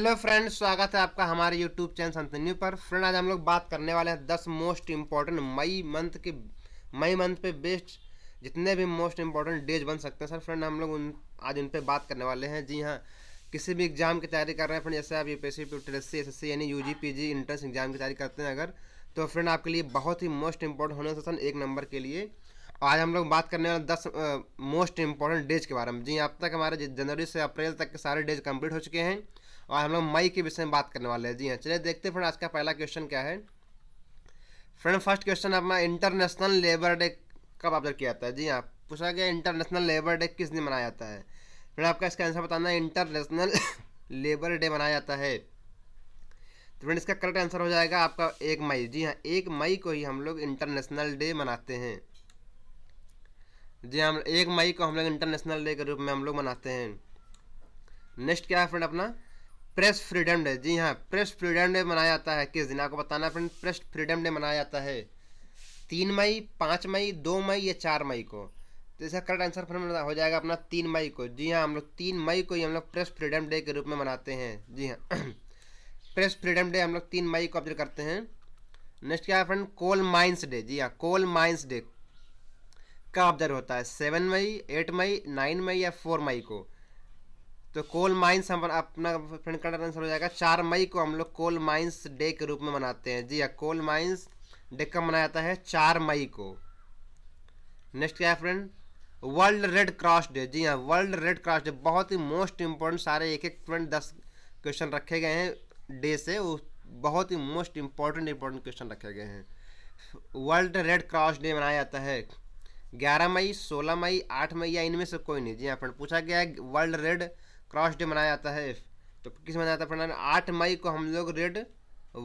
hello friends स्वागत है आपका हमारे यूट्यूब चैनल संतन्यू पर फ्रेंड आज हम लोग बात करने वाले हैं दस मोस्ट इम्पॉर्टेंट मई मंथ के मई मंथ पे बेस्ट जितने भी मोस्ट इम्पॉर्टेंट डेज बन सकते हैं सर फ्रेंड हम लोग उन आज उन पे बात करने वाले हैं जी हाँ किसी भी एग्जाम की तैयारी कर रहे हैं फ्रेंड जैसे आप U P S C S S C यानी U G P G entrance exam की तैयारी करते हैं अगर तो फ्रेंड आपके लिए बहुत ही मोस्ट इम्पॉर्टेंट होने सर एक नंबर के लिए आज हम लोग बात करने वाले दस मोस्ट इम्पॉर्टेंट डेज के बारे में जी अब तक हमारे जनवरी से अप्रैल तक के सारे डेज कंप्लीट हो चुके हैं और हम लोग मई के विषय में बात करने वाले हैं जी हाँ चलिए देखते हैं फ्रेंड आज का पहला क्वेश्चन क्या है फ्रेंड फर्स्ट क्वेश्चन अपना इंटरनेशनल लेबर डे कब ऑब्जर्व किया जाता है जी हाँ पूछा गया इंटरनेशनल लेबर डे किस दिन मनाया जाता है फ्रेंड आपका इसका आंसर बताना है इंटरनेशनल लेबर डे मनाया जाता है तो फ्रेंड इसका करेक्ट आंसर हो जाएगा आपका एक मई जी हाँ एक मई को ही हम लोग इंटरनेशनल डे मनाते हैं जी हाँ, हम एक मई को हम लोग इंटरनेशनल डे के रूप में हम लोग मनाते हैं नेक्स्ट क्या है फ्रेंड अपना प्रेस फ्रीडम डे जी हाँ प्रेस फ्रीडम डे मनाया जाता है किस दिन आपको बताना है फ्रेंड प्रेस फ्रीडम डे मनाया जाता है तीन मई पाँच मई दो मई या चार मई को तो इसका करेक्ट आंसर फ्रेंड हो जाएगा अपना तीन मई को जी हाँ हम लोग तीन मई को ही हम लोग प्रेस फ्रीडम डे के रूप में मनाते हैं जी हाँ प्रेस फ्रीडम डे हम लोग तीन मई को ऑब्जर्व करते हैं नेक्स्ट क्या है फ्रेंड कोल माइंस डे जी हाँ कोल माइंस डे कब ऑब्जर्व होता है seven May eight May nine May या फोर मई को तो कोल माइंस हम अपना फ्रेंड का आंसर हो जाएगा चार मई को हम लोग कोल माइंस डे के रूप में मनाते हैं जी हाँ कोल माइंस डे कब मनाया जाता है चार मई को नेक्स्ट क्या है friend World Red Cross Day जी हाँ वर्ल्ड रेड क्रॉस डे बहुत ही मोस्ट इम्पोर्टेंट सारे एक एक फ्रेंड दस क्वेश्चन रखे गए हैं डे से वो बहुत ही मोस्ट इम्पोर्टेंट इम्पोर्टेंट क्वेश्चन रखे गए हैं वर्ल्ड रेड क्रॉस डे मनाया जाता है ग्यारह मई सोलह मई आठ मई या इनमें से कोई नहीं जी हाँ फ्रेंड पूछा गया है वर्ल्ड रेड क्रॉस डे मनाया जाता है तो किस मनाया जाता है फ्रेंड आठ मई को हम लोग red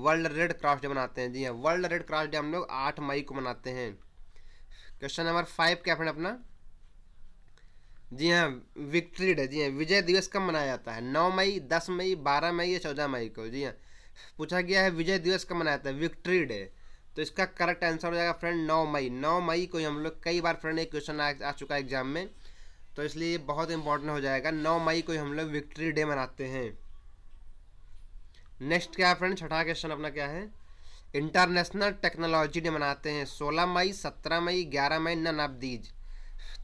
World Red Cross Day मनाते हैं जी हाँ वर्ल्ड रेड क्रॉस डे हम लोग आठ मई को मनाते हैं क्वेश्चन नंबर फाइव क्या फ्रेंड अपना जी हाँ विक्ट्री डे जी हाँ विजय दिवस कब मनाया जाता है नौ मई दस मई बारह मई या चौदह मई को जी हाँ पूछा गया है विजय दिवस कब मनाया जाता है विक्ट्री डे तो इसका करेक्ट आंसर हो जाएगा फ्रेंड नौ मई नौ मई को हम लोग कई बार फ्रेंड एक क्वेश्चन आ, आ चुका है एग्जाम में तो इसलिए बहुत इंपॉर्टेंट हो जाएगा नौ मई को हम लोग विक्ट्री डे मनाते हैं नेक्स्ट क्या है फ्रेंड छठा क्वेश्चन अपना क्या है इंटरनेशनल टेक्नोलॉजी डे मनाते हैं सोलह मई सत्रह मई ग्यारह मई नन ऑफ दीज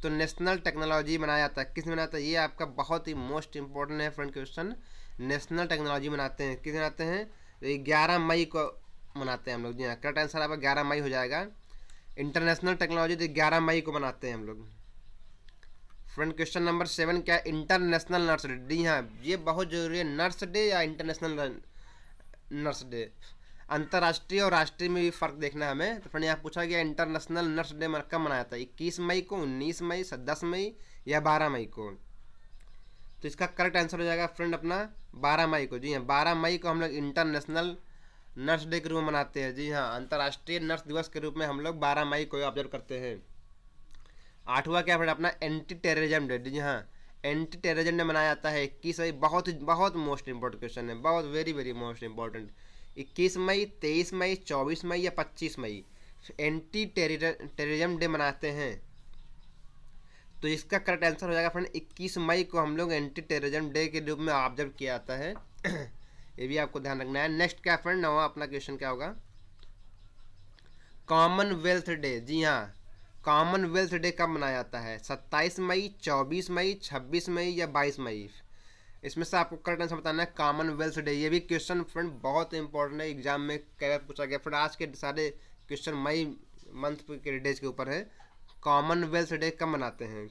तो नेशनल टेक्नोलॉजी मनाया जाता है किस मनाता है ये आपका बहुत ही मोस्ट इंपॉर्टेंट है फ्रेंड क्वेश्चन नेशनल टेक्नोलॉजी मनाते हैं किस मनाते हैं ग्यारह मई को मनाते हैं हम लोग जी हाँ करेक्ट आंसर आपका ग्यारह मई हो जाएगा इंटरनेशनल टेक्नोलॉजी तो ग्यारह मई को मनाते हैं हम लोग फ्रेंड क्वेश्चन नंबर सेवन क्या है इंटरनेशनल नर्स डे जी हाँ ये बहुत जरूरी है नर्स डे या इंटरनेशनल नर्स डे अंतर्राष्ट्रीय और राष्ट्रीय में भी फर्क देखना है हमें तो फ्रेंड यहाँ पूछा गया इंटरनेशनल नर्स डे कब मनाया था इक्कीस मई को उन्नीस मई दस मई या बारह मई को तो इसका करेक्ट आंसर हो जाएगा फ्रेंड अपना बारह मई को जी हाँ बारह मई को हम लोग इंटरनेशनल नर्स डे के रूप में मनाते हैं जी हाँ अंतर्राष्ट्रीय नर्स दिवस के रूप में हम लोग बारह मई को ऑब्जर्व करते हैं आठवां क्या फ्रेंड अपना एंटी टेररिज्म डे जी हाँ एंटी टेररिज्म डे मनाया जाता है इक्कीस मई बहुत बहुत मोस्ट इंपॉर्टेंट क्वेश्चन है बहुत वेरी वेरी मोस्ट इंपॉर्टेंट इक्कीस मई तेईस मई चौबीस मई या पच्चीस मई एंटी टेररिज्म डे मनाते हैं तो इसका करेक्ट आंसर हो जाएगा फ्रेंड 21 मई को हम लोग एंटी टेररिज्म डे के रूप में ऑब्जर्व किया जाता है ये भी आपको ध्यान रखना है नेक्स्ट क्या फ्रेंड नवा अपना क्वेश्चन क्या होगा कॉमनवेल्थ डे जी हाँ कॉमनवेल्थ डे कब मनाया जाता है 27 मई 24 मई 26 मई या 22 मई इसमें से आपको करेक्ट आंसर बताना है कॉमनवेल्थ डे ये भी क्वेश्चन फ्रेंड बहुत इंपॉर्टेंट है एग्जाम में कई बार पूछा गया फ्रेंड आज के सारे क्वेश्चन मई मंथ के डेज के ऊपर है कॉमनवेल्थ डे कब मनाते हैं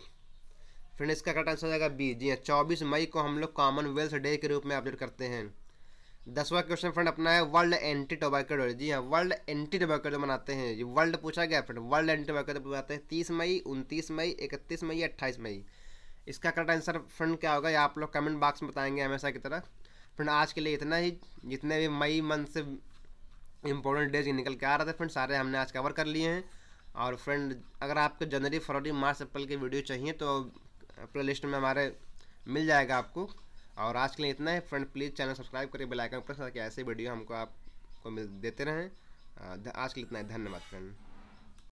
फ्रेंड इसका करेक्ट आंसर हो जाएगा बी जी हाँ चौबीस मई को हम लोग कॉमनवेल्थ डे के रूप में अपडेट करते हैं दसवा क्वेश्चन फ्रेंड अपना है वर्ल्ड एंटी टोबैको डे जी हाँ वर्ल्ड एंटी टोबैको डे मनाते हैं जी वर्ल्ड पूछा गया friend World Anti Tobacco Day मनाते हैं तीस मई उनतीस मई इकतीस मई अट्ठाईस मई इसका करेक्ट आंसर फ्रेंड क्या होगा आप लोग कमेंट बॉक्स में बताएंगे हमेशा की तरह फ्रेंड आज के लिए इतना ही जितने भी मई मंथ से इंपॉर्टेंट डेज निकल के आ रहे थे फ्रेंड सारे हमने आज कवर कर लिए हैं और फ्रेंड अगर आपको जनवरी फरवरी मार्च अप्रैल की वीडियो चाहिए तो प्ले लिस्ट में हमारे मिल जाएगा आपको और आज के लिए इतना है फ्रेंड प्लीज़ चैनल सब्सक्राइब करिए बेल आइकन प्रेस करके ऐसे वीडियो हमको आपको मिल देते रहें आज के लिए इतना है धन्यवाद फ्रेंड